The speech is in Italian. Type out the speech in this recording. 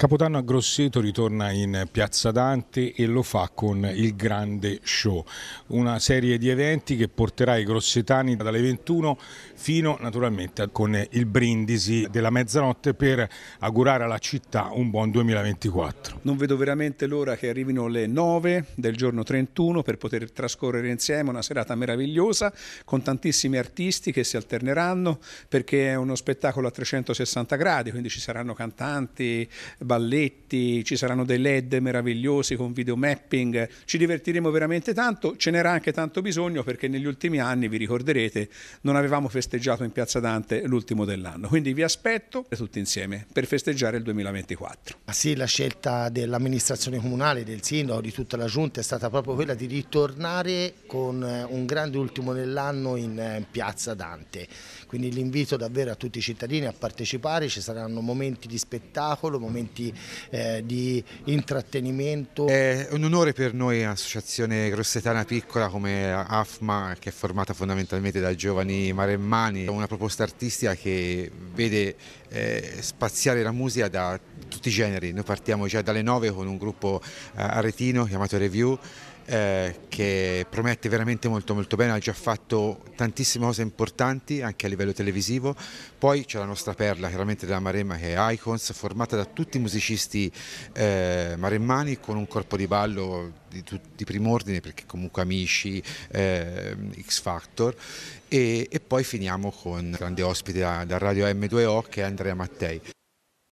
Capodanno a Grosseto ritorna in Piazza Dante e lo fa con il Grande Show, una serie di eventi che porterà i grossetani dalle 21 fino naturalmente con il brindisi della mezzanotte per augurare alla città un buon 2024. Non vedo veramente l'ora che arrivino le 9 del giorno 31 per poter trascorrere insieme una serata meravigliosa con tantissimi artisti che si alterneranno perché è uno spettacolo a 360 gradi, quindi ci saranno cantanti, balletti, ci saranno dei led meravigliosi con video mapping, ci divertiremo veramente tanto, ce n'era anche tanto bisogno perché negli ultimi anni, vi ricorderete, non avevamo festeggiato in Piazza Dante l'ultimo dell'anno, quindi vi aspetto tutti insieme per festeggiare il 2024. Ma sì, la scelta dell'amministrazione comunale, del sindaco, di tutta la giunta è stata proprio quella di ritornare con eh, un grande ultimo dell'anno eh, in Piazza Dante, quindi l'invito davvero a tutti i cittadini a partecipare, ci saranno momenti di spettacolo, momenti momenti eh, di intrattenimento. È un onore per noi, associazione grossetana piccola come AFMA, che è formata fondamentalmente da giovani maremmani, una proposta artistica che vede eh, spaziare la musica da tutti i generi. Noi partiamo già dalle 9 con un gruppo eh, aretino chiamato Review eh, che promette veramente molto molto bene, ha già fatto tantissime cose importanti anche a livello televisivo, poi c'è la nostra perla chiaramente della Maremma che è Icons, formata da tutti i musicisti eh, maremmani con un corpo di ballo di, di ordine perché comunque amici, eh, X Factor e, e, poi finiamo con grande ospite da, da Radio M2O che è Andrea Mattei.